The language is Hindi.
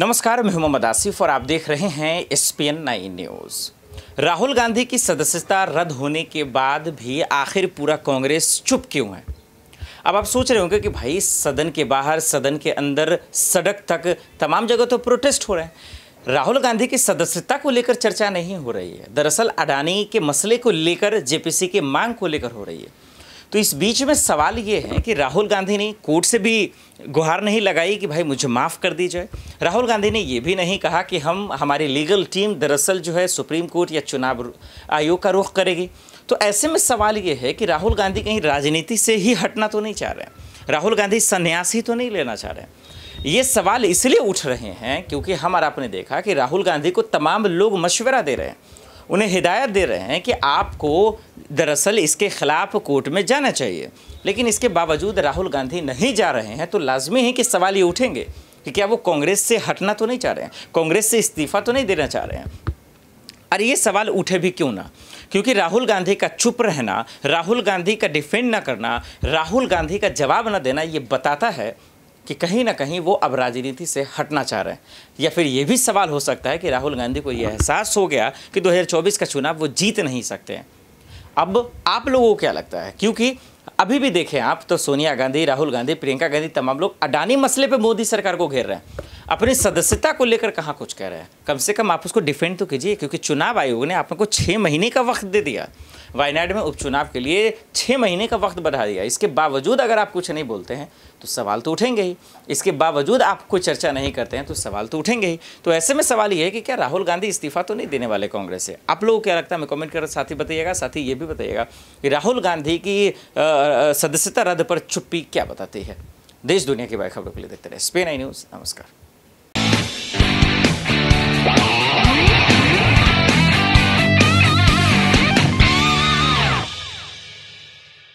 नमस्कार मैं मोहम्मद आसिफ और आप देख रहे हैं S P N nine news Rahul Gandhi की सदस्यता रद्द होने के बाद भी आखिर पूरा कांग्रेस चुप क्यों है अब आप सोच रहे होंगे कि भाई सदन के बाहर सदन के अंदर सड़क तक तमाम जगह तो प्रोटेस्ट हो रहे हैं राहुल गांधी की सदस्यता को लेकर चर्चा नहीं हो रही है दरअसल अडानी के मसले को लेकर जेपीसी की मांग को लेकर हो रही है तो इस बीच में सवाल ये है कि राहुल गांधी ने कोर्ट से भी गुहार नहीं लगाई कि भाई मुझे माफ़ कर दी जाए राहुल गांधी ने ये भी नहीं कहा कि हम हमारी लीगल टीम दरअसल जो है सुप्रीम कोर्ट या चुनाव आयोग का रुख करेगी तो ऐसे में सवाल ये है कि राहुल गांधी कहीं राजनीति से ही हटना तो नहीं चाह रहे हैं राहुल गांधी संन्यास ही तो नहीं लेना चाह रहे हैं ये सवाल इसलिए उठ रहे हैं क्योंकि हम आपने देखा कि राहुल गांधी को तमाम लोग मशवरा दे रहे हैं उन्हें हिदायत दे रहे हैं कि आपको दरअसल इसके ख़िलाफ़ कोर्ट में जाना चाहिए लेकिन इसके बावजूद राहुल गांधी नहीं जा रहे हैं तो लाजमी है कि सवाल ये उठेंगे कि क्या वो कांग्रेस से हटना तो नहीं चाह रहे हैं कांग्रेस से इस्तीफ़ा तो नहीं देना चाह रहे हैं और ये सवाल उठे भी क्यों ना क्योंकि राहुल गांधी का चुप रहना राहुल गांधी का डिफेंड ना करना राहुल गांधी का जवाब ना देना ये बताता है कि कहीं ना कहीं वो अब राजनीति से हटना चाह रहे हैं या फिर ये भी सवाल हो सकता है कि राहुल गांधी को ये एहसास हो गया कि 2024 का चुनाव वो जीत नहीं सकते हैं अब आप लोगों को क्या लगता है क्योंकि अभी भी देखें आप तो सोनिया गांधी राहुल गांधी प्रियंका गांधी तमाम लोग अडानी मसले पर मोदी सरकार को घेर रहे हैं अपनी सदस्यता को लेकर कहाँ कुछ कह रहे हैं कम से कम आप उसको डिफेंड तो कीजिए क्योंकि चुनाव आयोग ने को छः महीने का वक्त दे दिया वायनाड में उपचुनाव के लिए छः महीने का वक्त बढ़ा दिया इसके बावजूद अगर आप कुछ नहीं बोलते हैं तो सवाल तो उठेंगे ही इसके बावजूद आप कोई चर्चा नहीं करते हैं तो सवाल तो उठेंगे ही तो ऐसे में सवाल ये है कि क्या राहुल गांधी इस्तीफा तो नहीं देने वाले कांग्रेस से आप लोगों को क्या लगता है मैं कमेंट कर साथ ही बताइएगा साथ ही ये भी बताइएगा कि राहुल गांधी की सदस्यता रद्द पर चुप्पी क्या बताती है देश दुनिया की बड़ी खबरों के लिए देखते रहे स्पेन आई न्यूज़ नमस्कार